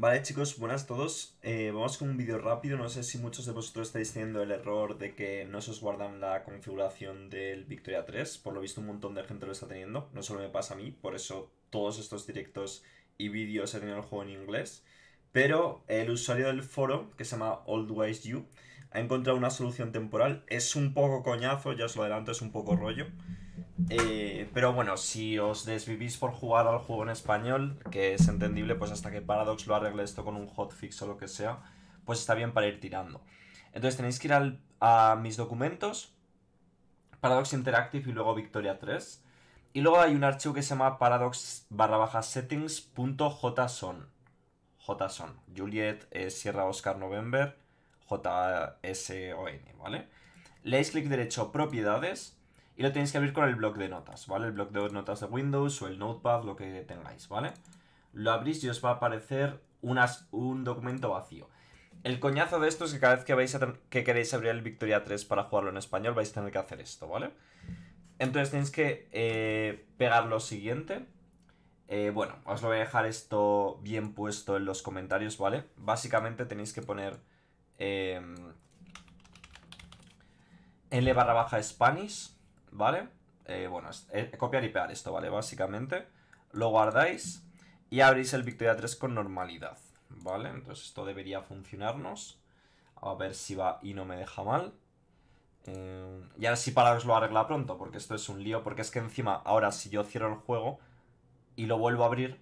Vale chicos, buenas a todos. Eh, vamos con un vídeo rápido. No sé si muchos de vosotros estáis teniendo el error de que no se os guardan la configuración del Victoria 3. Por lo visto un montón de gente lo está teniendo. No solo me pasa a mí, por eso todos estos directos y vídeos se tenido el juego en inglés. Pero el usuario del foro, que se llama wise You, ha encontrado una solución temporal. Es un poco coñazo, ya os lo adelanto, es un poco rollo. Eh, pero bueno, si os desvivís por jugar al juego en español, que es entendible, pues hasta que Paradox lo arregle esto con un hotfix o lo que sea, pues está bien para ir tirando. Entonces tenéis que ir a mis documentos, Paradox Interactive y luego Victoria 3. Y luego hay un archivo que se llama paradox barra settings.json. JSON. Juliet e. Sierra Oscar November n ¿vale? Leéis clic derecho propiedades y lo tenéis que abrir con el bloc de notas, ¿vale? El bloc de notas de Windows o el Notepad, lo que tengáis, ¿vale? Lo abrís y os va a aparecer un documento vacío. El coñazo de esto es que cada vez que, vais que queréis abrir el Victoria 3 para jugarlo en español vais a tener que hacer esto, ¿vale? Entonces tenéis que eh, pegar lo siguiente. Eh, bueno, os lo voy a dejar esto bien puesto en los comentarios, ¿vale? Básicamente tenéis que poner eh, L barra baja Spanish ¿vale? Eh, bueno, copiar y pegar esto, ¿vale? Básicamente, lo guardáis y abrís el Victoria 3 con normalidad, ¿vale? Entonces esto debería funcionarnos. A ver si va y no me deja mal. Eh, y ahora sí para os lo arregla pronto, porque esto es un lío, porque es que encima ahora si yo cierro el juego y lo vuelvo a abrir...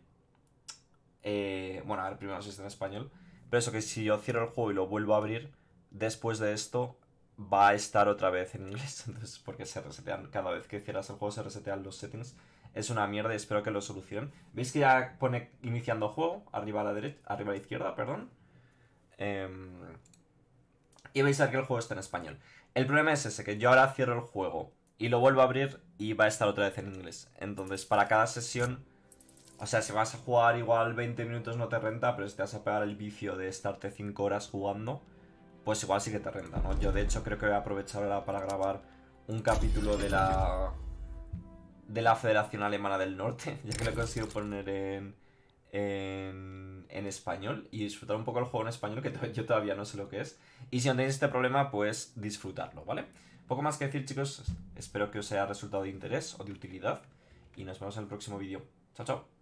Eh, bueno, a ver, primero si está en español. Pero eso que si yo cierro el juego y lo vuelvo a abrir, después de esto va a estar otra vez en inglés, entonces porque se resetean, cada vez que cierras el juego se resetean los settings. Es una mierda y espero que lo solucionen. ¿Veis que ya pone iniciando juego? Arriba a la derecha, arriba a la izquierda, perdón. Em, y veis a que el juego está en español. El problema es ese, que yo ahora cierro el juego y lo vuelvo a abrir y va a estar otra vez en inglés. Entonces, para cada sesión, o sea, si vas a jugar igual 20 minutos no te renta, pero te vas a pegar el vicio de estarte 5 horas jugando, pues igual sí que te renta, ¿no? Yo de hecho creo que voy a aprovechar ahora para grabar un capítulo de la de la Federación Alemana del Norte, ya que lo he conseguido poner en, en, en, español y disfrutar un poco el juego en español, que yo todavía no sé lo que es. Y si no tenéis este problema, pues disfrutarlo, ¿vale? Poco más que decir, chicos. Espero que os haya resultado de interés o de utilidad. Y nos vemos en el próximo vídeo. Chao, chao.